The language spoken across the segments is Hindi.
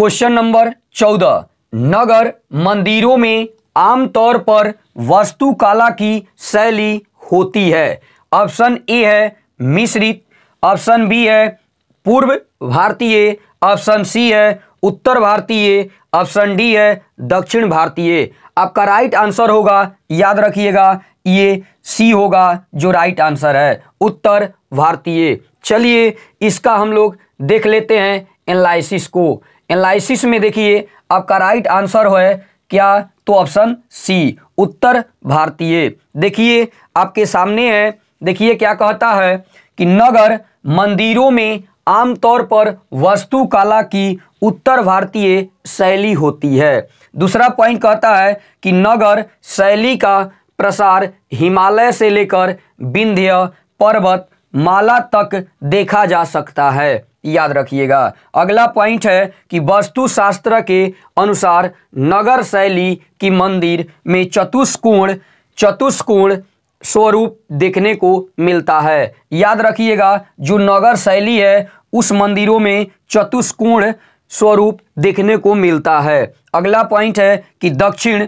क्वेश्चन नंबर चौदह नगर मंदिरों में आमतौर पर वास्तुकला की शैली होती है ऑप्शन ए है मिश्रित ऑप्शन बी है पूर्व भारतीय ऑप्शन सी है उत्तर भारतीय ऑप्शन डी है दक्षिण भारतीय आपका राइट आंसर होगा याद रखिएगा ये सी होगा जो राइट आंसर है उत्तर भारतीय चलिए इसका हम लोग देख लेते हैं एनालिसिस को एनालिसिस में देखिए आपका राइट आंसर है क्या तो ऑप्शन सी उत्तर भारतीय देखिए आपके सामने है देखिए क्या कहता है कि नगर मंदिरों में आमतौर पर वस्तुकला की उत्तर भारतीय शैली होती है दूसरा पॉइंट कहता है कि नगर शैली का प्रसार हिमालय से लेकर विंध्य पर्वत माला तक देखा जा सकता है याद रखिएगा अगला पॉइंट है कि वास्तुशास्त्र के अनुसार नगर शैली की मंदिर में चतुष्कोण चतुष्कोण स्वरूप देखने को मिलता है याद रखिएगा जो नगर शैली है उस मंदिरों में चतुष्कोण स्वरूप देखने को मिलता है अगला पॉइंट है कि दक्षिण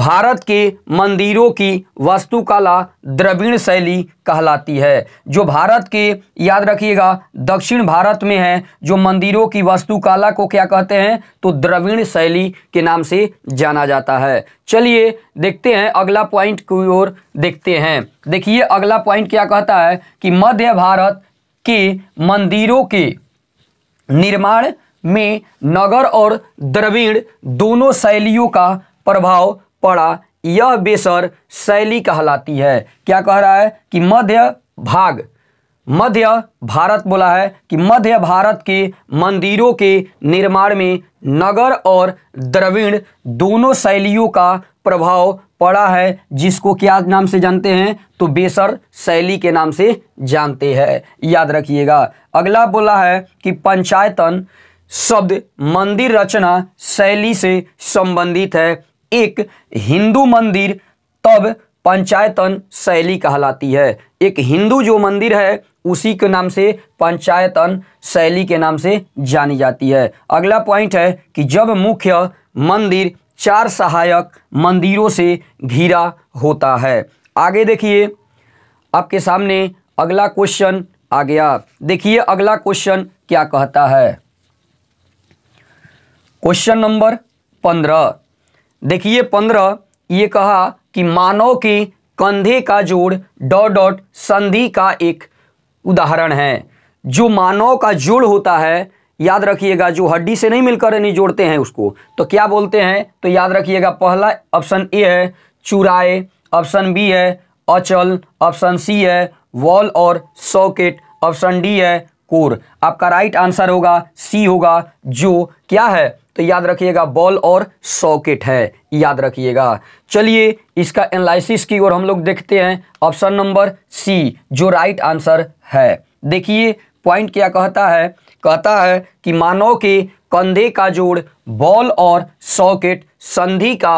भारत के मंदिरों की वास्तुकला द्रविण शैली कहलाती है जो भारत के याद रखिएगा दक्षिण भारत में है जो मंदिरों की वास्तुकला को क्या कहते हैं तो द्रविण शैली के नाम से जाना जाता है चलिए देखते हैं अगला पॉइंट की ओर देखते हैं देखिए अगला पॉइंट क्या कहता है कि मध्य भारत के मंदिरों के निर्माण में नगर और द्रविण दोनों शैलियों का प्रभाव पड़ा यह बेसर शैली कहलाती है क्या कह रहा है कि मध्य भाग मध्य भारत बोला है कि मध्य भारत के मंदिरों के निर्माण में नगर और द्रविण दोनों शैलियों का प्रभाव पड़ा है जिसको क्या नाम से जानते हैं तो बेसर शैली के नाम से जानते हैं याद रखिएगा अगला बोला है कि पंचायतन शब्द मंदिर रचना शैली से संबंधित है एक हिंदू मंदिर तब पंचायतन शैली कहलाती है एक हिंदू जो मंदिर है उसी के नाम से पंचायतन शैली के नाम से जानी जाती है अगला पॉइंट है कि जब मुख्य मंदिर चार सहायक मंदिरों से घिरा होता है आगे देखिए आपके सामने अगला क्वेश्चन आ गया देखिए अगला क्वेश्चन क्या कहता है क्वेश्चन नंबर पंद्रह देखिए पंद्रह ये कहा कि मानव के कंधे का जोड़ डॉट डॉट संधि का एक उदाहरण है जो मानव का जोड़ होता है याद रखिएगा जो हड्डी से नहीं मिलकर नहीं जोड़ते हैं उसको तो क्या बोलते हैं तो याद रखिएगा पहला ऑप्शन ए है चुराए ऑप्शन बी है अचल ऑप्शन सी है वॉल और सॉकेट ऑप्शन डी है कोर आपका राइट आंसर होगा सी होगा जो क्या है तो याद रखिएगा बॉल और सॉकेट है याद रखिएगा चलिए इसका एनालिसिस की ओर हम लोग देखते हैं ऑप्शन नंबर सी जो राइट आंसर है देखिए पॉइंट क्या कहता है कहता है कि मानव के कंधे का जोड़ बॉल और सॉकेट संधि का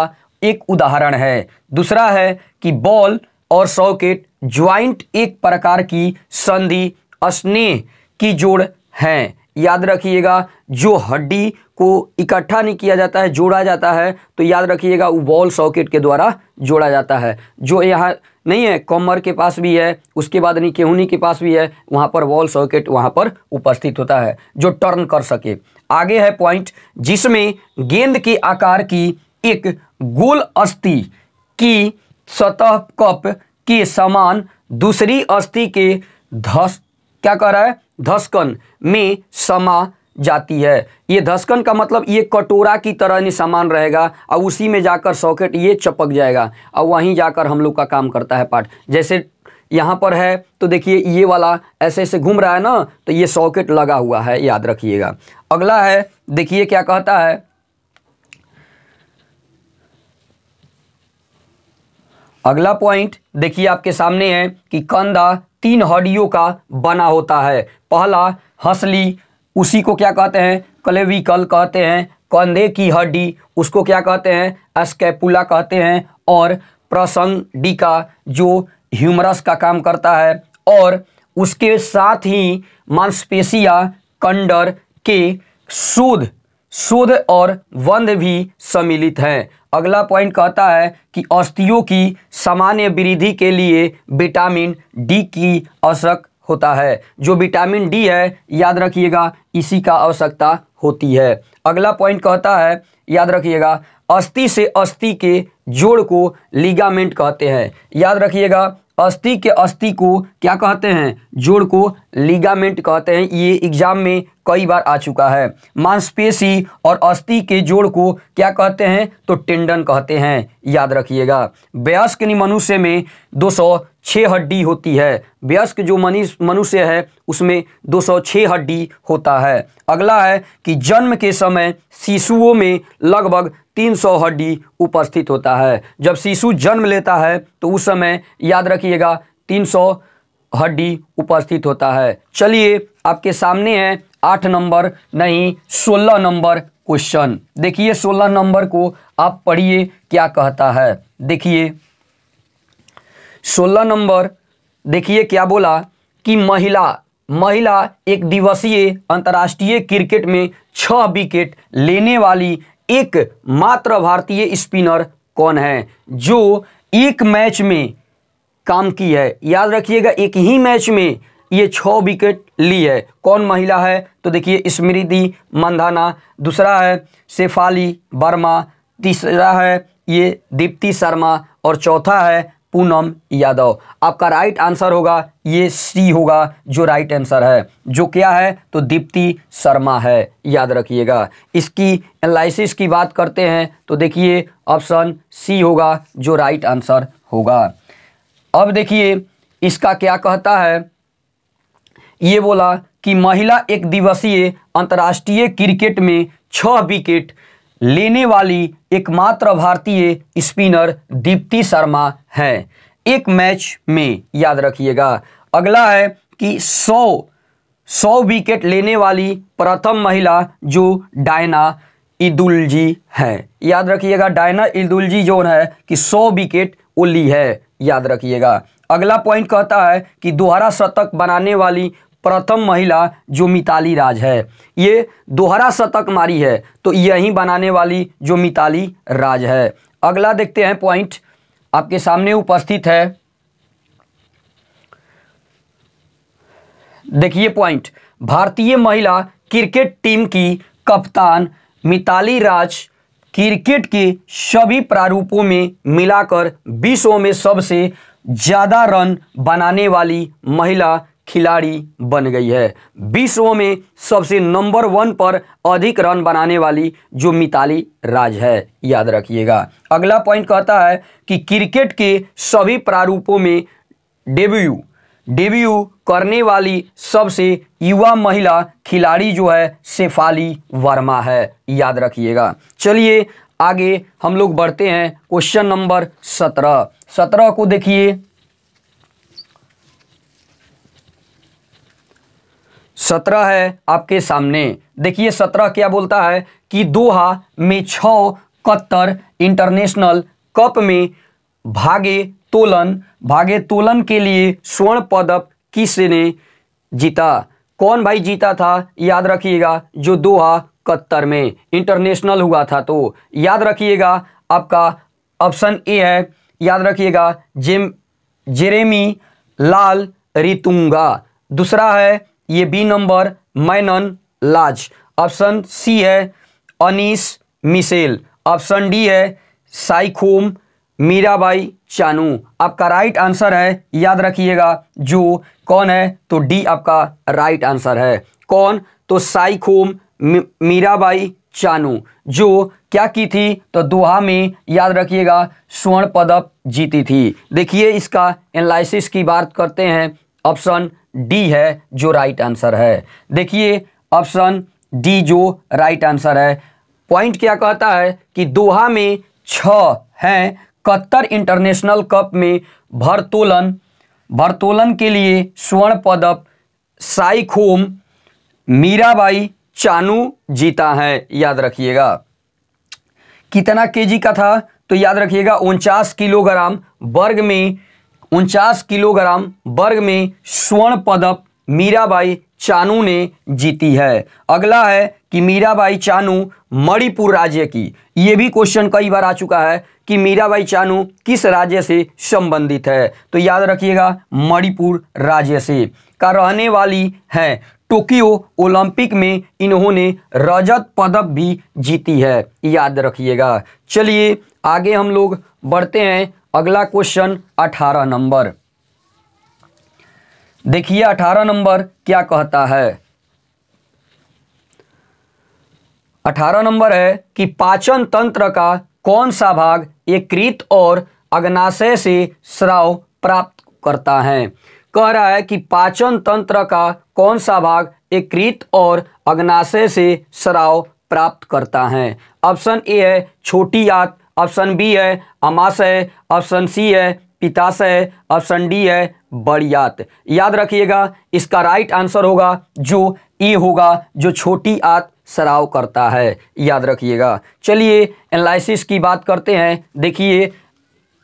एक उदाहरण है दूसरा है कि बॉल और सॉकेट ज्वाइंट एक प्रकार की संधि स्नेह की जोड़ हैं याद रखिएगा जो हड्डी को इकट्ठा नहीं किया जाता है जोड़ा जाता है तो याद रखिएगा वो बॉल सॉकेट के द्वारा जोड़ा जाता है जो यहाँ नहीं है कॉमर के पास भी है उसके बाद नहीं केहूनी के पास भी है वहाँ पर बॉल सॉकेट वहाँ पर उपस्थित होता है जो टर्न कर सके आगे है पॉइंट जिसमें गेंद के आकार की एक गोल अस्थि की सतह कप के समान दूसरी अस्थि के धस क्या कर रहा है धस्कन में समा जाती है ये धस्कन का मतलब ये कटोरा की तरह नहीं समान रहेगा और उसी में जाकर सॉकेट ये चपक जाएगा और वहीं जाकर हम लोग का काम करता है पार्ट जैसे यहाँ पर है तो देखिए ये वाला ऐसे ऐसे घूम रहा है ना तो ये सॉकेट लगा हुआ है याद रखिएगा अगला है देखिए क्या कहता है अगला पॉइंट देखिए आपके सामने है कि कंधा तीन हड्डियों का बना होता है पहला हंसली उसी को क्या कहते हैं क्लेविकल कहते हैं कंधे की हड्डी उसको क्या कहते हैं एस्केपुला कहते हैं और प्रसंग प्रसंडिका जो ह्यूमरस का काम करता है और उसके साथ ही मांसपेशिया कंडर के शोध शोध और बंध भी सम्मिलित हैं अगला पॉइंट कहता है कि औषधियों की सामान्य वृद्धि के लिए विटामिन डी की आवश्यक होता है जो विटामिन डी है याद रखिएगा इसी का आवश्यकता होती है अगला पॉइंट कहता है याद रखिएगा अस्थि से अस्थि के जोड़ को लिगामेंट कहते हैं याद रखिएगा अस्थि के अस्थि को क्या कहते हैं जोड़ को लिगामेंट कहते हैं ये एग्जाम में कई बार आ चुका है मांसपेशी और अस्थि के जोड़ को क्या कहते हैं तो टेंडन कहते हैं याद रखिएगा वयस्क मनुष्य में दो सौ छः हड्डी होती है वयस्क जो मनीष मनुष्य है उसमें दो सौ छः हड्डी होता है अगला है कि जन्म के समय शिशुओं में लगभग तीन सौ हड्डी उपस्थित होता है जब शिशु जन्म लेता है तो उस समय याद रखिएगा तीन सौ हड्डी उपस्थित होता है चलिए आपके सामने है आठ नंबर नहीं सोलह नंबर क्वेश्चन देखिए सोलह नंबर को आप पढ़िए क्या कहता है देखिए सोलह नंबर देखिए क्या बोला कि महिला महिला एक दिवसीय अंतर्राष्ट्रीय क्रिकेट में छह विकेट लेने वाली एक मात्र भारतीय स्पिनर कौन है जो एक मैच में काम की है याद रखिएगा एक ही मैच में ये छ विकेट ली है कौन महिला है तो देखिए स्मृति मंधाना दूसरा है शेफाली वर्मा तीसरा है ये दीप्ति शर्मा और चौथा है पूनम यादव आपका राइट आंसर होगा ये सी होगा जो राइट आंसर है जो क्या है तो दीप्ति शर्मा है याद रखिएगा इसकी एनालिसिस की बात करते हैं तो देखिए ऑप्शन सी होगा जो राइट आंसर होगा अब देखिए इसका क्या कहता है ये बोला कि महिला एक दिवसीय अंतर्राष्ट्रीय क्रिकेट में छह विकेट लेने वाली एकमात्र भारतीय स्पिनर दीप्ति शर्मा हैं एक मैच में याद रखिएगा अगला है कि 100 100 विकेट लेने वाली प्रथम महिला जो डायना ईदुलजी हैं याद रखिएगा डायना ईदुलजी जो है कि 100 विकेट ओली है याद रखिएगा अगला पॉइंट कहता है कि दोहरा शतक बनाने वाली प्रथम महिला जो मिताली राज है ये दोहरा शतक मारी है तो यही बनाने वाली जो मिताली राज है अगला देखते हैं पॉइंट आपके सामने उपस्थित है देखिए पॉइंट भारतीय महिला क्रिकेट टीम की कप्तान मिताली राज क्रिकेट के सभी प्रारूपों में मिलाकर विश्व में सबसे ज़्यादा रन बनाने वाली महिला खिलाड़ी बन गई है विश्व में सबसे नंबर वन पर अधिक रन बनाने वाली जो मिताली राज है याद रखिएगा अगला पॉइंट कहता है कि क्रिकेट के सभी प्रारूपों में डेब्यू डेब्यू करने वाली सबसे युवा महिला खिलाड़ी जो है शेफाली वर्मा है याद रखिएगा चलिए आगे हम लोग बढ़ते हैं क्वेश्चन नंबर सत्रह सत्रह को देखिए सत्रह है आपके सामने देखिए सत्रह क्या बोलता है कि दोहा में छ कत्तर इंटरनेशनल कप में भागे तोलन भागे तोलन के लिए स्वर्ण पदक किसने जीता कौन भाई जीता था याद रखिएगा जो दोहा कत्तर में इंटरनेशनल हुआ था तो याद रखिएगा आपका ऑप्शन ए है याद रखिएगा जेम जेरेमी लाल रितुंगा दूसरा है ये बी नंबर मैनन लाज ऑप्शन सी है अनीस मिसेल ऑप्शन डी है साइखोम मीराबाई चानू आपका राइट आंसर है याद रखिएगा जो कौन है तो डी आपका राइट आंसर है कौन तो साइखोम मीराबाई चानू जो क्या की थी तो दोहा में याद रखिएगा स्वर्ण पदक जीती थी देखिए इसका एनालिसिस की बात करते हैं ऑप्शन डी है जो राइट आंसर है देखिए ऑप्शन डी जो राइट आंसर है पॉइंट क्या कहता है कि दोहा में छ हैं कत्तर इंटरनेशनल कप में भरतोलन भरतोलन के लिए स्वर्ण पदक साइखोम मीराबाई चानू जीता है याद रखिएगा कितना केजी का था तो याद रखिएगा उनचास किलोग्राम वर्ग में उनचास किलोग्राम वर्ग में स्वर्ण पदक मीराबाई चानू ने जीती है अगला है कि मीराबाई चानू मणिपुर राज्य की ये भी क्वेश्चन कई बार आ चुका है कि मीराबाई चानू किस राज्य से संबंधित है तो याद रखिएगा मणिपुर राज्य से का रहने वाली है टोक्यो ओलंपिक में इन्होंने रजत पदक भी जीती है याद रखिएगा चलिए आगे हम लोग बढ़ते हैं अगला क्वेश्चन अठारह नंबर देखिए अठारह नंबर क्या कहता है अठारह नंबर है कि पाचन तंत्र का कौन सा भाग यकृत और अग्नाशय से श्राव प्राप्त करता है कह रहा है कि पाचन तंत्र का कौन सा भाग यकृत और अग्नाशय से श्राव प्राप्त करता है ऑप्शन ए है छोटी आंत ऑप्शन बी है अमाशय ऑप्शन सी है पिताशय ऑप्शन डी है बड़ियात याद रखिएगा इसका राइट आंसर होगा जो ए होगा जो छोटी आत सराव करता है याद रखिएगा चलिए एनालिसिस की बात करते हैं देखिए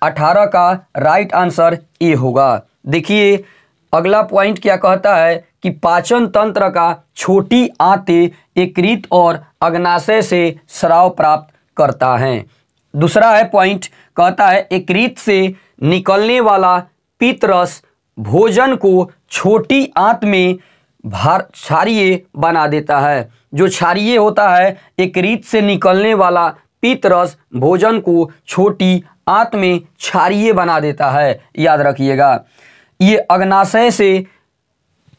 18 का राइट आंसर ए होगा देखिए अगला पॉइंट क्या कहता है कि पाचन तंत्र का छोटी आते एकृत और अग्नाशय से श्राव प्राप्त करता है दूसरा है पॉइंट कहता है एक रीत से निकलने वाला पीतरस भोजन को छोटी आंत में भार क्षारिय बना देता है जो क्षारिय होता है एक रीत से निकलने वाला पीतरस भोजन को छोटी आंत में क्षारिय बना देता है याद रखिएगा ये अग्नाशय से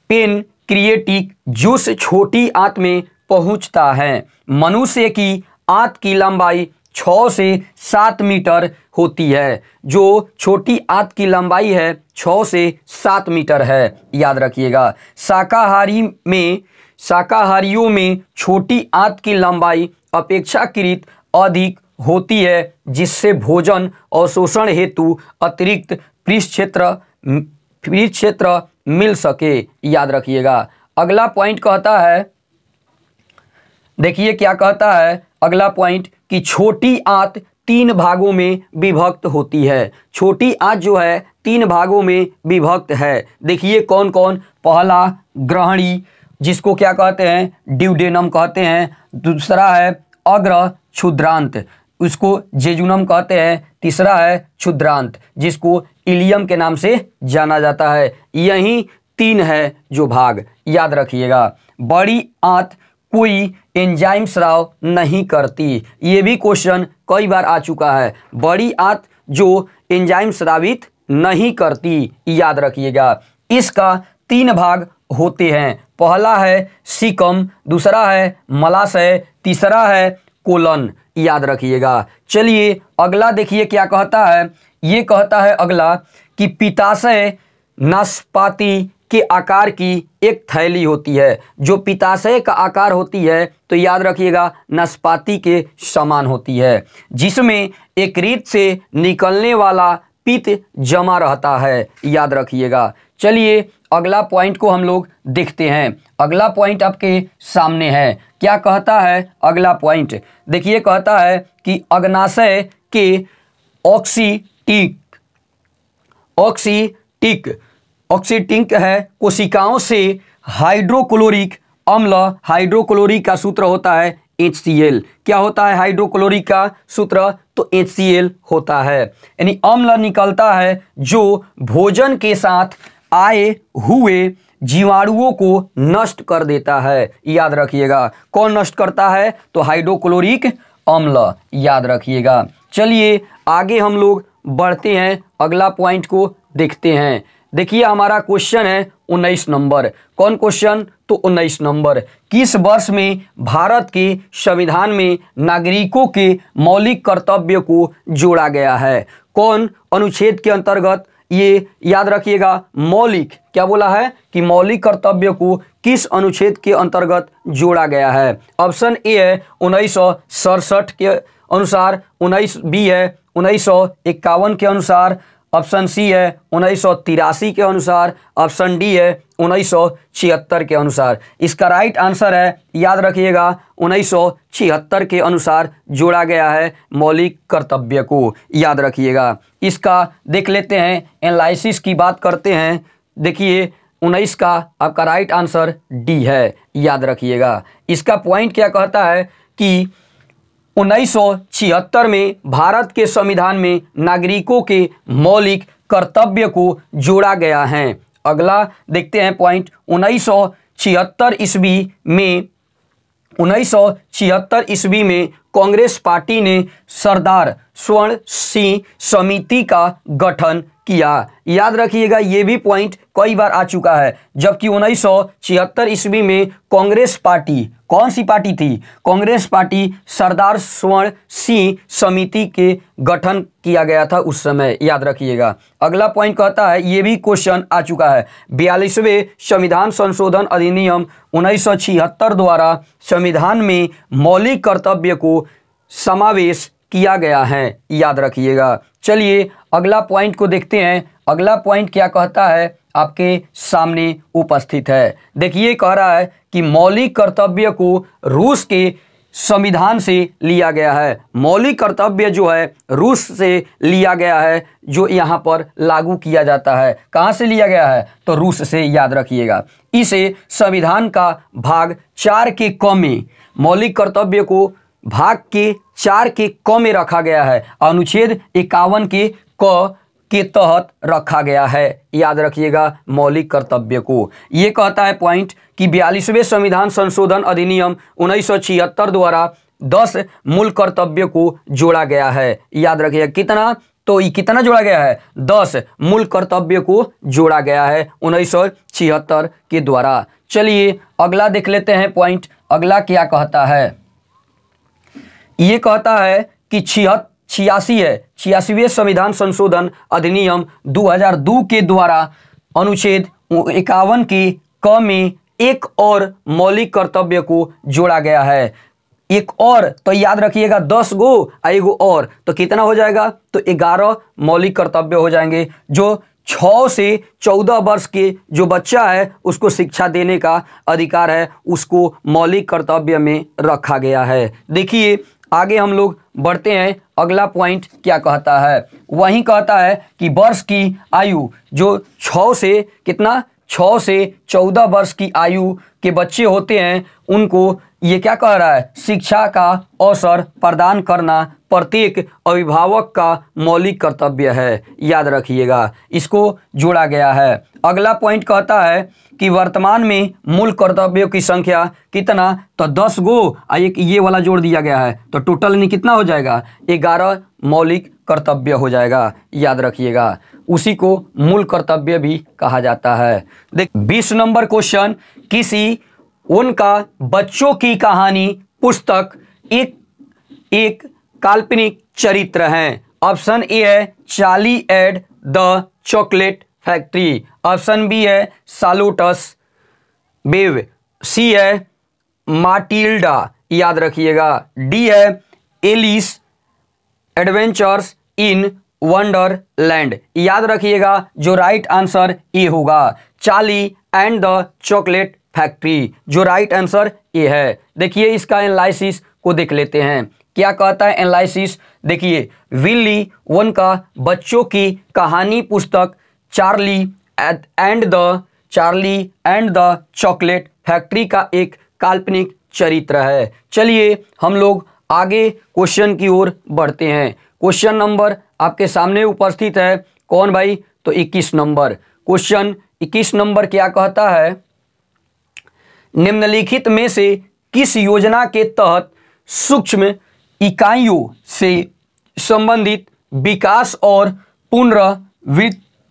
पेन क्रिएटिक जूस छोटी आंत में पहुंचता है मनुष्य की आंत की लंबाई छः से सात मीटर होती है जो छोटी आंत की लंबाई है छः से सात मीटर है याद रखिएगा शाकाहारी में शाकाहारियों में छोटी आंत की लंबाई अपेक्षाकृत अधिक होती है जिससे भोजन और शोषण हेतु अतिरिक्त पृष्ठ क्षेत्र पृष्ठ क्षेत्र मिल सके याद रखिएगा अगला पॉइंट कहता है देखिए क्या कहता है अगला पॉइंट कि छोटी आंत तीन भागों में विभक्त होती है छोटी आंत जो है तीन भागों में विभक्त है देखिए कौन कौन पहला ग्रहणी जिसको क्या कहते हैं ड्यूडेनम कहते हैं दूसरा है अग्र क्षुद्रांत उसको जेजुनम कहते हैं तीसरा है क्षुद्रांत जिसको इलियम के नाम से जाना जाता है यही तीन है जो भाग याद रखिएगा बड़ी आंत कोई एंजाइम स्राव नहीं करती ये भी क्वेश्चन कई बार आ चुका है बड़ी आंत जो एंजाइम स्रावित नहीं करती याद रखिएगा इसका तीन भाग होते हैं पहला है सिकम दूसरा है मलाशय तीसरा है कोलन याद रखिएगा चलिए अगला देखिए क्या कहता है ये कहता है अगला कि पिताशय नाशपाती के आकार की एक थैली होती है जो पिताशय का आकार होती है तो याद रखिएगा नाशपाती के समान होती है जिसमें एक रीत से निकलने वाला पित्त जमा रहता है याद रखिएगा चलिए अगला पॉइंट को हम लोग देखते हैं अगला पॉइंट आपके सामने है क्या कहता है अगला पॉइंट देखिए कहता है कि अग्नाशय के ऑक्सीटिक ऑक्सीटिक ऑक्सीटिंक है कोशिकाओं से हाइड्रोक्लोरिक अम्ल हाइड्रोक्लोरिक का सूत्र होता है एच क्या होता है हाइड्रोक्लोरिक का सूत्र तो एच होता है यानी अम्ल निकलता है जो भोजन के साथ आए हुए जीवाणुओं को नष्ट कर देता है याद रखिएगा कौन नष्ट करता है तो हाइड्रोक्लोरिक अम्ल याद रखिएगा चलिए आगे हम लोग बढ़ते हैं अगला पॉइंट को देखते हैं देखिए हमारा क्वेश्चन है उन्नीस नंबर कौन क्वेश्चन तो उन्नीस नंबर किस वर्ष में भारत के संविधान में नागरिकों के मौलिक कर्तव्य को जोड़ा गया है कौन अनुच्छेद के अंतर्गत ये याद रखिएगा मौलिक क्या बोला है कि मौलिक कर्तव्य को किस अनुच्छेद के अंतर्गत जोड़ा गया है ऑप्शन ए है उन्नीस के अनुसार उन्नीस बी है उन्नीस के अनुसार ऑप्शन सी है उन्नीस के अनुसार ऑप्शन डी है उन्नीस के अनुसार इसका राइट आंसर है याद रखिएगा उन्नीस के अनुसार जोड़ा गया है मौलिक कर्तव्य को याद रखिएगा इसका देख लेते हैं एनालिसिस की बात करते हैं देखिए उन्नीस का आपका राइट आंसर डी है याद रखिएगा इसका पॉइंट क्या कहता है कि 1976 में भारत के संविधान में नागरिकों के मौलिक कर्तव्य को जोड़ा गया है अगला देखते हैं पॉइंट उन्नीस ईस्वी में उन्नीस ईस्वी में कांग्रेस पार्टी ने सरदार स्वर्ण सिंह समिति का गठन किया याद रखिएगा ये भी पॉइंट कई बार आ चुका है जबकि उन्नीस सौ छिहत्तर ईस्वी में कांग्रेस पार्टी कौन सी पार्टी थी कांग्रेस पार्टी सरदार स्वर्ण सिंह समिति के गठन किया गया था उस समय याद रखिएगा अगला पॉइंट कहता है ये भी क्वेश्चन आ चुका है बयालीसवें संविधान संशोधन अधिनियम उन्नीस द्वारा संविधान में मौलिक कर्तव्य को समावेश किया गया है याद रखिएगा चलिए अगला पॉइंट को देखते हैं अगला पॉइंट क्या कहता है आपके सामने उपस्थित है देखिए कह रहा है कि मौलिक कर्तव्य को रूस के संविधान से लिया गया है मौलिक कर्तव्य जो है रूस से लिया गया है जो यहाँ पर लागू किया जाता है कहाँ से लिया गया है तो रूस से याद रखिएगा इसे संविधान का भाग चार के कमी मौलिक कर्तव्य को भाग के चार के क में रखा गया है अनुच्छेद इक्यावन के क के तहत रखा गया है याद रखिएगा मौलिक कर्तव्य को ये कहता है पॉइंट कि बयालीसवें संविधान संशोधन अधिनियम उन्नीस द्वारा दस मूल कर्तव्य को जोड़ा गया है याद रखिएगा कितना तो ये कितना जोड़ा गया है दस मूल कर्तव्य को जोड़ा गया है उन्नीस के द्वारा चलिए अगला देख लेते हैं पॉइंट अगला क्या कहता है ये कहता है कि छिहत्तर छियासी है छियासीवे संविधान संशोधन अधिनियम 2002 के द्वारा अनुच्छेद इक्यावन की क में एक और मौलिक कर्तव्य को जोड़ा गया है एक और तो याद रखिएगा दस गो एगो और तो कितना हो जाएगा तो ग्यारह मौलिक कर्तव्य हो जाएंगे जो छ से चौदह वर्ष के जो बच्चा है उसको शिक्षा देने का अधिकार है उसको मौलिक कर्तव्य में रखा गया है देखिए आगे हम लोग बढ़ते हैं अगला पॉइंट क्या कहता है वही कहता है कि वर्ष की आयु जो छ से कितना छः से चौदह वर्ष की आयु के बच्चे होते हैं उनको ये क्या कह रहा है शिक्षा का अवसर प्रदान करना प्रत्येक अभिभावक का मौलिक कर्तव्य है याद रखिएगा इसको जोड़ा गया है अगला पॉइंट कहता है कि वर्तमान में मूल कर्तव्यों की संख्या कितना तो दस गो एक ये वाला जोड़ दिया गया है तो टोटल नहीं कितना हो जाएगा ग्यारह मौलिक कर्तव्य हो जाएगा याद रखिएगा उसी को मूल कर्तव्य भी कहा जाता है देख बीस नंबर क्वेश्चन किसी उनका बच्चों की कहानी पुस्तक एक एक काल्पनिक चरित्र है ऑप्शन ए है Charlie and the chocolate factory option B है सालोटस बेव सी है माटिल्डा याद रखिएगा डी है एलिस एडवेंचर्स इन वंडरलैंड याद रखिएगा जो राइट आंसर ए होगा Charlie and the chocolate factory जो राइट आंसर ए है देखिए इसका एनालिसिस को देख लेते हैं क्या कहता है एनालिसिस देखिए विली वन का बच्चों की कहानी पुस्तक Charlie and the Charlie and the chocolate factory का एक काल्पनिक चरित्र है चलिए हम लोग आगे क्वेश्चन की ओर बढ़ते हैं क्वेश्चन नंबर आपके सामने उपस्थित है कौन भाई तो 21 नंबर क्वेश्चन 21 नंबर क्या कहता है निम्नलिखित में से किस योजना के तहत सूक्ष्म इकाइयों से संबंधित विकास और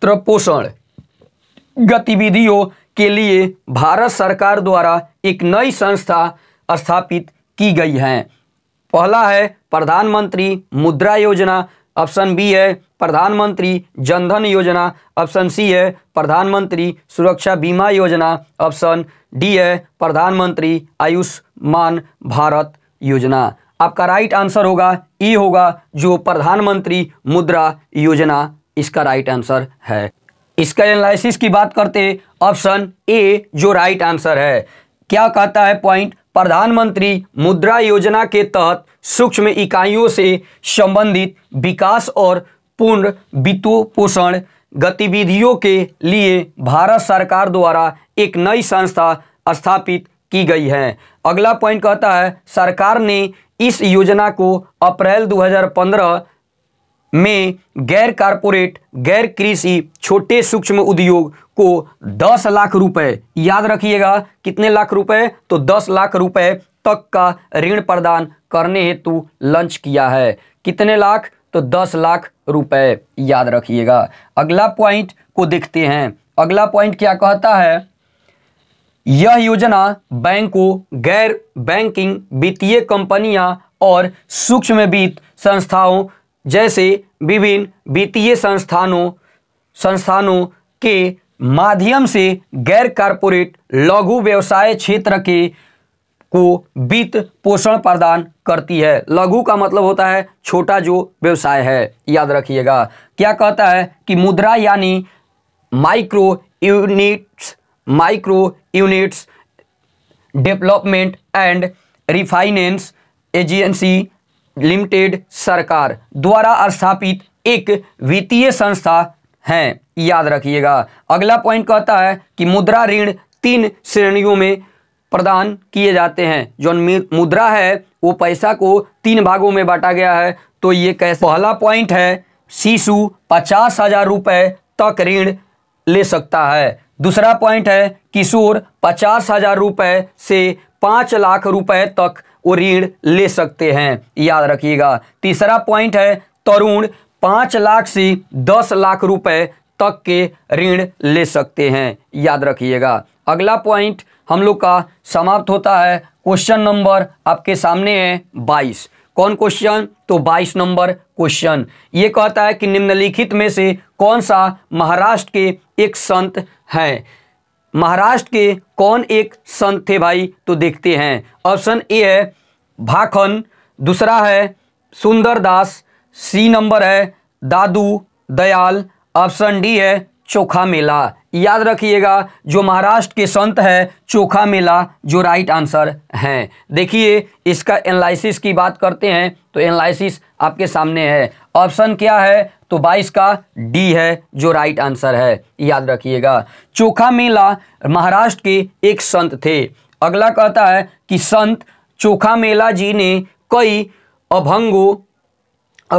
पोषण गतिविधियों के लिए भारत सरकार द्वारा एक नई संस्था स्थापित की गई है पहला है प्रधानमंत्री मुद्रा योजना ऑप्शन बी है प्रधानमंत्री जनधन योजना ऑप्शन सी है प्रधानमंत्री सुरक्षा बीमा योजना ऑप्शन डी है प्रधानमंत्री आयुष्मान भारत योजना आपका राइट आंसर होगा ई e होगा जो प्रधानमंत्री मुद्रा योजना इसका राइट आंसर है इसका एनालिसिस की बात करते ऑप्शन ए जो राइट आंसर है क्या कहता है पॉइंट प्रधानमंत्री मुद्रा योजना के तहत सूक्ष्म इकाइयों से संबंधित विकास और पूर्ण पोषण गतिविधियों के लिए भारत सरकार द्वारा एक नई संस्था स्थापित की गई है अगला पॉइंट कहता है सरकार ने इस योजना को अप्रैल 2015 में गैर कारपोरेट गैर कृषि छोटे सूक्ष्म उद्योग आपको दस लाख रुपए याद रखिएगा कितने लाख रुपए तो दस लाख रुपए तक का ऋण प्रदान करने हेतु लंच किया है कितने लाख तो दस लाख रुपए याद रखिएगा अगला पॉइंट को देखते हैं अगला पॉइंट क्या कहता है यह योजना बैंकों गैर बैंकिंग वित्तीय कंपनियां और सूक्ष्म वित्त संस्थाओं जैसे विभिन्न वित्तीय संस्थानों संस्थानों के माध्यम से गैर कारपोरेट लघु व्यवसाय क्षेत्र के को वित्त पोषण प्रदान करती है लघु का मतलब होता है छोटा जो व्यवसाय है याद रखिएगा क्या कहता है कि मुद्रा यानी micro units micro units development and refinance agency limited सरकार द्वारा स्थापित एक वित्तीय संस्था है याद रखिएगा अगला पॉइंट कहता है कि मुद्रा ऋण तीन श्रेणियों में प्रदान किए जाते हैं जो मुद्रा है वो पैसा को तीन भागों में बांटा गया है तो ये कैसे पहला पॉइंट है शिशु पचास हजार रुपए तक ऋण ले सकता है दूसरा पॉइंट है किशोर पचास हजार रुपए से पांच लाख रुपए तक वो ऋण ले सकते हैं याद रखिएगा तीसरा पॉइंट है तरुण पांच लाख से दस लाख रुपए तक के ऋण ले सकते हैं याद रखिएगा अगला पॉइंट हम लोग का समाप्त होता है क्वेश्चन नंबर आपके सामने है बाईस कौन क्वेश्चन तो 22 नंबर क्वेश्चन ये कहता है कि निम्नलिखित में से कौन सा महाराष्ट्र के एक संत है महाराष्ट्र के कौन एक संत थे भाई तो देखते हैं ऑप्शन ए है भाखन दूसरा है सुंदरदास सी नंबर है दादू दयाल ऑप्शन डी है चोखा मेला याद रखिएगा जो महाराष्ट्र के संत है चोखा मेला जो राइट आंसर है देखिए इसका एनालिसिस की बात करते हैं तो एनालिसिस आपके सामने है ऑप्शन क्या है तो 22 का डी है जो राइट आंसर है याद रखिएगा चोखा मेला महाराष्ट्र के एक संत थे अगला कहता है कि संत चोखा मेला जी ने कई अभंगों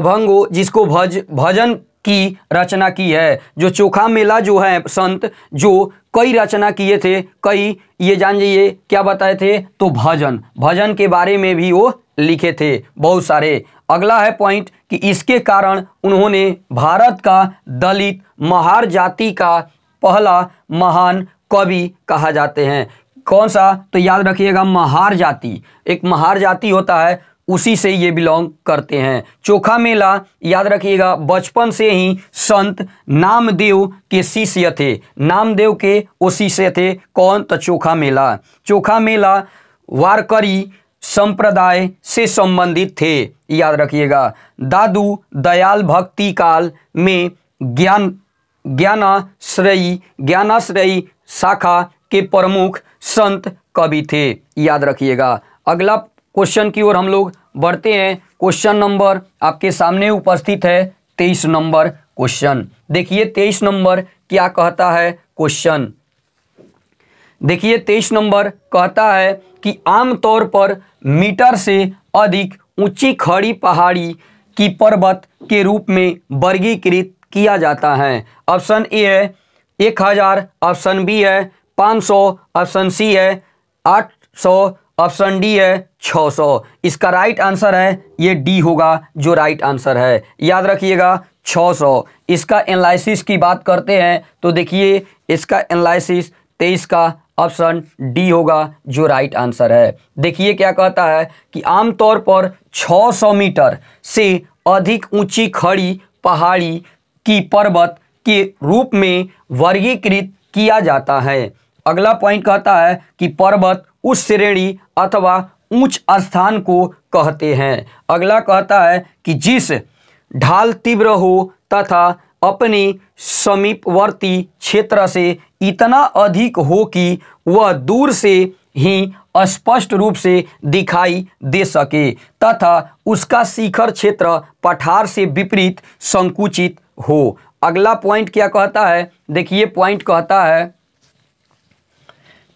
अभंगों जिसको भज भजन की रचना की है जो चोखा मेला जो है संत जो कई रचना किए थे कई ये जान जाइए क्या बताए थे तो भजन भजन के बारे में भी वो लिखे थे बहुत सारे अगला है पॉइंट कि इसके कारण उन्होंने भारत का दलित महार जाति का पहला महान कवि कहा जाते हैं कौन सा तो याद रखिएगा महार जाति एक महार जाति होता है उसी से ये बिलोंग करते हैं चोखा मेला याद रखिएगा बचपन से ही संत नामदेव के शिष्य थे नामदेव के वो शिष्य थे कौन तो चोखा मेला चोखा मेला वारकरी संप्रदाय से संबंधित थे याद रखिएगा दादू दयाल भक्ति काल में ज्ञान ज्ञानाश्रयी ज्ञानाश्रयी शाखा के प्रमुख संत कवि थे याद रखिएगा अगला क्वेश्चन की ओर हम लोग बढ़ते हैं क्वेश्चन नंबर आपके सामने उपस्थित है तेईस नंबर क्वेश्चन देखिए तेईस नंबर क्या कहता है क्वेश्चन देखिए तेईस नंबर कहता है कि आमतौर पर मीटर से अधिक ऊंची खड़ी पहाड़ी की पर्वत के रूप में वर्गीकृत किया जाता है ऑप्शन ए है एक हज़ार ऑप्शन बी है पाँच सौ ऑप्शन सी है आठ सौ ऑप्शन डी है 600 इसका राइट आंसर है ये डी होगा जो राइट आंसर है याद रखिएगा 600 इसका एनालिसिस की बात करते हैं तो देखिए इसका एनालिसिस तेईस का ऑप्शन डी होगा जो राइट आंसर है देखिए क्या कहता है कि आमतौर पर 600 मीटर से अधिक ऊंची खड़ी पहाड़ी की पर्वत के रूप में वर्गीकृत किया जाता है अगला पॉइंट कहता है कि पर्वत उस श्रेणी अथवा ऊंच स्थान को कहते हैं अगला कहता है कि जिस ढाल तीव्र हो तथा अपने समीपवर्ती क्षेत्र से इतना अधिक हो कि वह दूर से ही स्पष्ट रूप से दिखाई दे सके तथा उसका शिखर क्षेत्र पठार से विपरीत संकुचित हो अगला पॉइंट क्या कहता है देखिए पॉइंट कहता है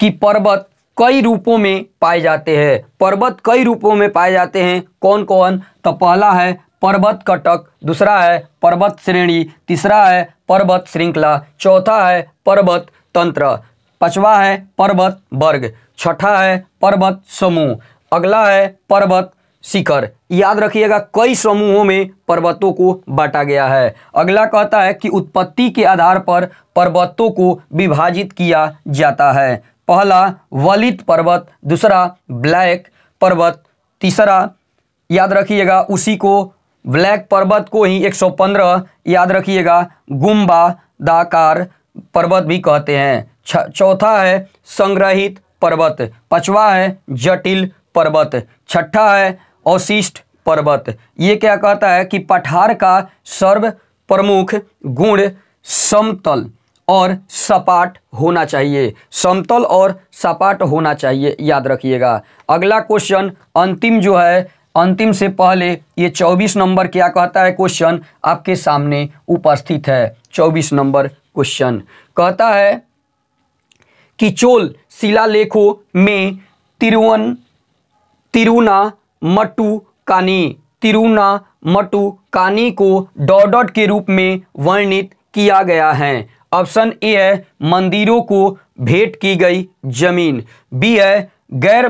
कि पर्वत कई रूपों में पाए जाते हैं पर्वत कई रूपों में पाए जाते हैं कौन कौन तो पहला है पर्वत कटक दूसरा है पर्वत श्रेणी तीसरा है पर्वत श्रृंखला चौथा है पर्वत तंत्र पांचवा है पर्वत वर्ग छठा है पर्वत समूह अगला है पर्वत शिखर याद रखिएगा कई समूहों में पर्वतों को बांटा गया है अगला कहता है कि उत्पत्ति के आधार पर पर्वतों को विभाजित किया जाता है पहला वलित पर्वत दूसरा ब्लैक पर्वत तीसरा याद रखिएगा उसी को ब्लैक पर्वत को ही 115 याद रखिएगा गुम्बा दाकार पर्वत भी कहते हैं चौथा है संग्रहित पर्वत पांचवा है जटिल पर्वत छठा है अवशिष्ट पर्वत ये क्या कहता है कि पठार का सर्व प्रमुख गुण समतल और सपाट होना चाहिए समतल और सपाट होना चाहिए याद रखिएगा अगला क्वेश्चन अंतिम जो है अंतिम से पहले ये चौबीस नंबर क्या कहता है क्वेश्चन आपके सामने उपस्थित है चौबीस नंबर क्वेश्चन कहता है कि चोल शिलालेखों में तिरुवन तिरुना मट्टू कानी तिरुना मटू कानी को डॉट के रूप में वर्णित किया गया है ऑप्शन ए है मंदिरों को भेंट की गई जमीन बी है गैर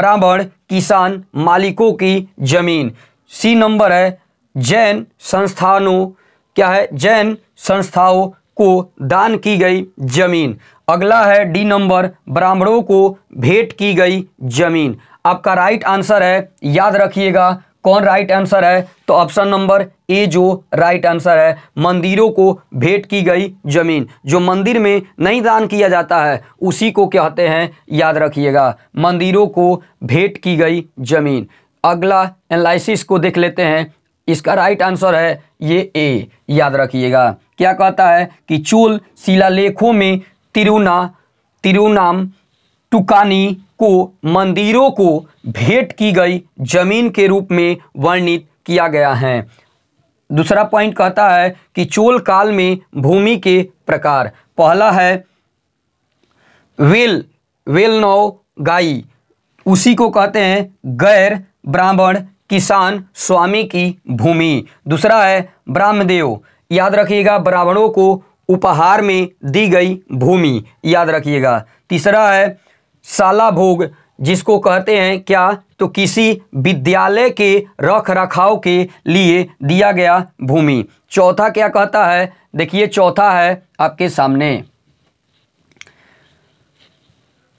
ब्राह्मण किसान मालिकों की जमीन सी नंबर है जैन संस्थानों क्या है जैन संस्थाओं को दान की गई जमीन अगला है डी नंबर ब्राह्मणों को भेंट की गई जमीन आपका राइट आंसर है याद रखिएगा कौन राइट आंसर है तो ऑप्शन नंबर ए जो राइट आंसर है मंदिरों को भेंट की गई जमीन जो मंदिर में नहीं दान किया जाता है उसी को कहते हैं याद रखिएगा मंदिरों को भेंट की गई जमीन अगला एनालिसिस को देख लेते हैं इसका राइट आंसर है ये ए याद रखिएगा क्या कहता है कि चोल शिलालेखों में तिरुना तिरुनाम टुकानी को मंदिरों को भेंट की गई जमीन के रूप में वर्णित किया गया है दूसरा पॉइंट कहता है कि चोल काल में भूमि के प्रकार पहला है वेल वेल नौ गाई उसी को कहते हैं गैर ब्राह्मण किसान स्वामी की भूमि दूसरा है ब्राह्मदेव याद रखिएगा ब्राह्मणों को उपहार में दी गई भूमि याद रखिएगा तीसरा है शाला भोग जिसको कहते हैं क्या तो किसी विद्यालय के रख रखाव के लिए दिया गया भूमि चौथा क्या कहता है देखिए चौथा है आपके सामने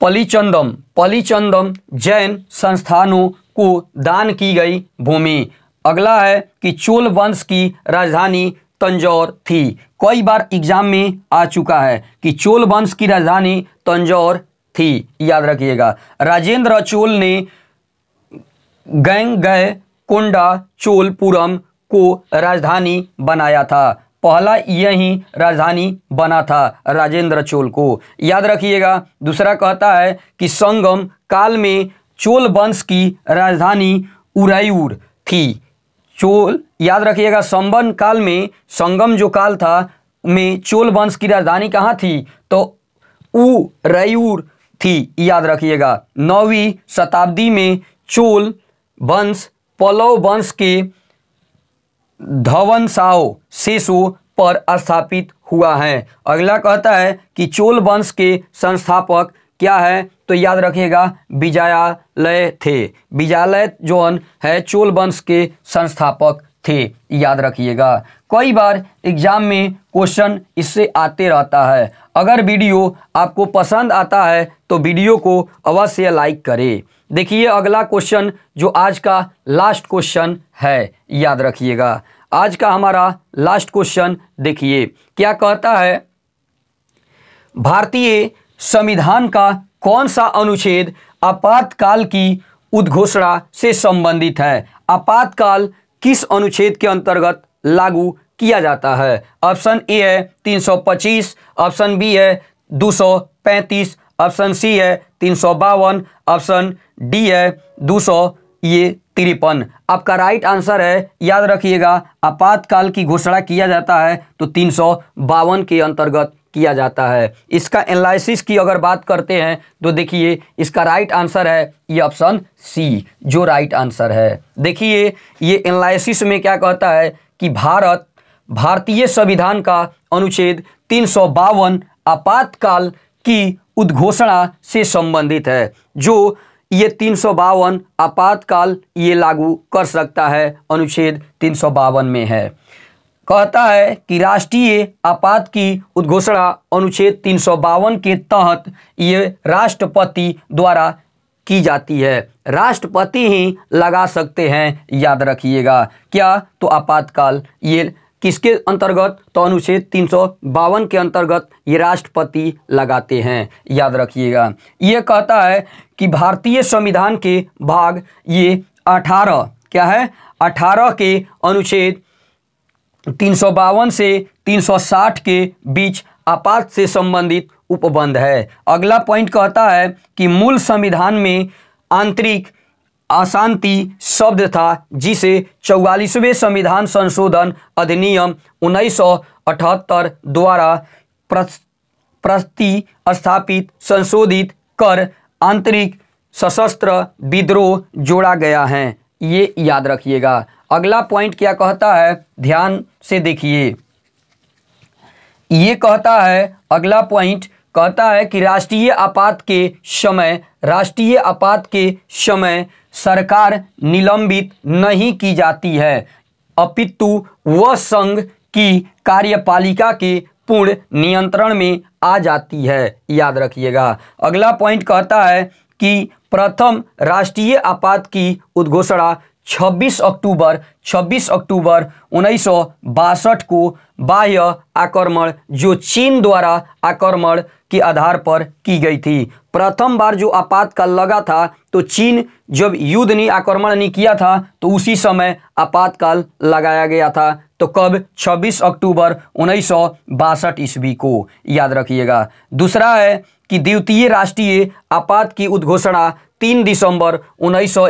पलिचंदम पलिचंदम जैन संस्थानों को दान की गई भूमि अगला है कि चोल वंश की राजधानी तंजौर थी कई बार एग्जाम में आ चुका है कि चोल वंश की राजधानी तंजौर थी याद रखिएगा राजेंद्र चोल ने गैंग कोंडा चोलपुरम को राजधानी बनाया था पहला यही राजधानी बना था राजेंद्र चोल को याद रखिएगा दूसरा कहता है कि संगम काल में चोल वंश की राजधानी उरायूर थी चोल याद रखिएगा संबन काल में संगम जो काल था में चोल वंश की राजधानी कहाँ थी तो उरायूर थी याद रखिएगा नौवीं शताब्दी में चोल वंश पलव वंश के धवनसाओ शेषो पर स्थापित हुआ है अगला कहता है कि चोल वंश के संस्थापक क्या है तो याद रखिएगा विजयालय थे विजयालय जोन है चोल वंश के संस्थापक थे याद रखिएगा कई बार एग्जाम में क्वेश्चन इससे आते रहता है अगर वीडियो आपको पसंद आता है तो वीडियो को अवश्य लाइक करें देखिए अगला क्वेश्चन जो आज का लास्ट क्वेश्चन है याद रखिएगा आज का हमारा लास्ट क्वेश्चन देखिए क्या कहता है भारतीय संविधान का कौन सा अनुच्छेद आपातकाल की उद्घोषणा से संबंधित है आपातकाल किस अनुच्छेद के अंतर्गत लागू किया जाता है ऑप्शन ए है 325 ऑप्शन बी है 235 ऑप्शन सी है तीन ऑप्शन डी है दो ये तिरपन आपका राइट आंसर है याद रखिएगा आपातकाल की घोषणा किया जाता है तो तीन के अंतर्गत किया जाता है इसका एनालिसिस की अगर बात करते हैं तो देखिए इसका राइट आंसर है ये ऑप्शन सी जो राइट आंसर है देखिए ये एनालिसिस में क्या कहता है कि भारत भारतीय संविधान का अनुच्छेद तीन आपातकाल की उद्घोषणा से संबंधित है जो ये तीन सौ बावन आपातकाल ये लागू कर सकता है अनुच्छेद तीन सौ बावन में है कहता है कि राष्ट्रीय आपात की उद्घोषणा अनुच्छेद तीन सौ बावन के तहत ये राष्ट्रपति द्वारा की जाती है राष्ट्रपति ही लगा सकते हैं याद रखिएगा क्या तो आपातकाल ये किसके अंतर्गत तो अनुच्छेद तीन के अंतर्गत ये राष्ट्रपति लगाते हैं याद रखिएगा ये कहता है कि भारतीय संविधान के भाग ये अठारह क्या है अठारह के अनुच्छेद तीन से 360 के बीच आपात से संबंधित उपबंध है अगला पॉइंट कहता है कि मूल संविधान में आंतरिक अशांति शब्द था जिसे चौवालीसवें संविधान संशोधन अधिनियम उन्नीस द्वारा प्रति स्थापित संशोधित कर आंतरिक सशस्त्र विद्रोह जोड़ा गया है ये याद रखिएगा अगला पॉइंट क्या कहता है ध्यान से देखिए ये कहता है अगला पॉइंट कहता है कि राष्ट्रीय आपात के समय राष्ट्रीय आपात के समय सरकार निलंबित नहीं की जाती है अपितु वह संघ की कार्यपालिका के पूर्ण नियंत्रण में आ जाती है याद रखिएगा अगला पॉइंट कहता है कि प्रथम राष्ट्रीय आपात की उद्घोषणा 26 अक्टूबर 26 अक्टूबर उन्नीस को बाह्य आक्रमण जो चीन द्वारा आक्रमण के आधार पर की गई थी प्रथम बार जो आपातकाल लगा था तो चीन जब युद्ध ने आक्रमण नहीं किया था तो उसी समय आपातकाल लगाया गया था तो कब 26 अक्टूबर उन्नीस ईस्वी को याद रखिएगा दूसरा है कि द्वितीय राष्ट्रीय आपात की उद्घोषणा तीन दिसंबर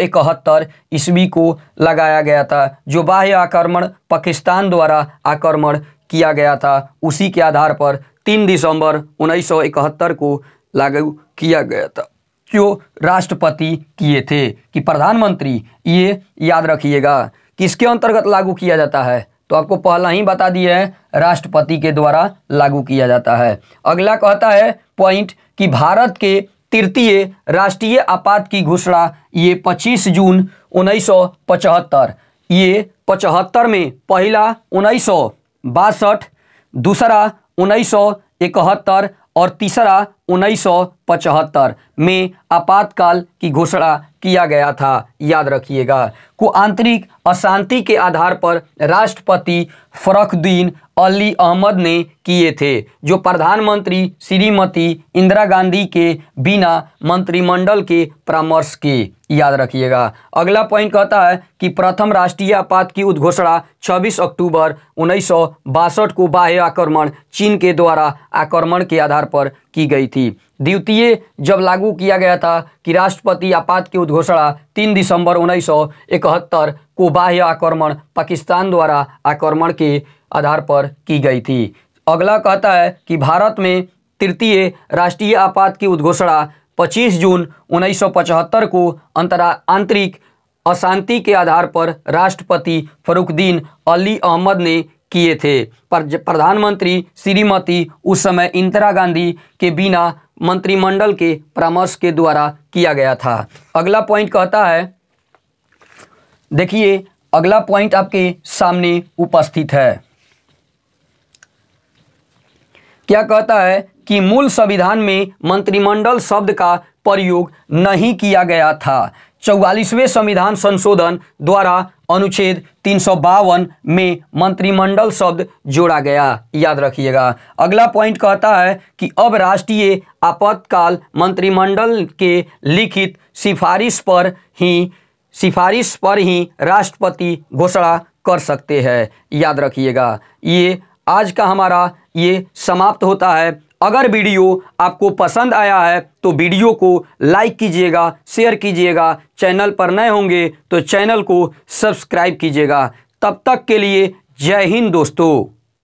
इकहत्तर ईस्वी को लगाया गया था जो बाह्य आक्रमण पाकिस्तान द्वारा आक्रमण किया गया था उसी के आधार पर तीन दिसंबर 1971 को लागू किया गया था जो राष्ट्रपति किए थे कि प्रधानमंत्री ये याद रखिएगा किसके अंतर्गत लागू किया जाता है तो आपको पहला ही बता दिया है राष्ट्रपति के द्वारा लागू किया जाता है अगला कहता है पॉइंट कि भारत के तृतीय राष्ट्रीय आपात की घोषणा ये 25 जून 1975 ये पचहत्तर में पहला उन्नीस सौ बासठ दूसरा उन्नीस सौ इकहत्तर और तीसरा उन्नीस में आपातकाल की घोषणा किया गया था याद रखिएगा को आंतरिक अशांति के आधार पर राष्ट्रपति फरखुद्दीन अली अहमद ने किए थे जो प्रधानमंत्री श्रीमती इंदिरा गांधी के बिना मंत्रिमंडल के परामर्श के याद रखिएगा अगला पॉइंट कहता है कि प्रथम राष्ट्रीय आपात की उद्घोषणा 26 अक्टूबर उन्नीस को बाह्य आक्रमण चीन के द्वारा आक्रमण के आधार पर की गई थी थी द्वितीय जब लागू किया गया था कि राष्ट्रपति आपात की उद्घोषणा तीन दिसंबर उन्नीस को बाह्य आक्रमण पाकिस्तान द्वारा आक्रमण के आधार पर की गई थी अगला कहता है कि भारत में तृतीय राष्ट्रीय आपात की उद्घोषणा 25 जून उन्नीस को अंतरा आंतरिक अशांति के आधार पर राष्ट्रपति फरुखद्दीन अली अहमद ने किए थे पर प्रधानमंत्री श्रीमती उस समय इंदिरा गांधी के बिना मंत्रिमंडल के परामर्श के द्वारा किया गया था अगला पॉइंट कहता है देखिए अगला पॉइंट आपके सामने उपस्थित है क्या कहता है कि मूल संविधान में मंत्रिमंडल शब्द का प्रयोग नहीं किया गया था चौवालीसवें संविधान संशोधन द्वारा अनुच्छेद तीन में मंत्रिमंडल शब्द जोड़ा गया याद रखिएगा अगला पॉइंट कहता है कि अब राष्ट्रीय आपातकाल मंत्रिमंडल के लिखित सिफारिश पर ही सिफारिश पर ही राष्ट्रपति घोषणा कर सकते हैं याद रखिएगा ये आज का हमारा ये समाप्त होता है अगर वीडियो आपको पसंद आया है तो वीडियो को लाइक कीजिएगा शेयर कीजिएगा चैनल पर नए होंगे तो चैनल को सब्सक्राइब कीजिएगा तब तक के लिए जय हिंद दोस्तों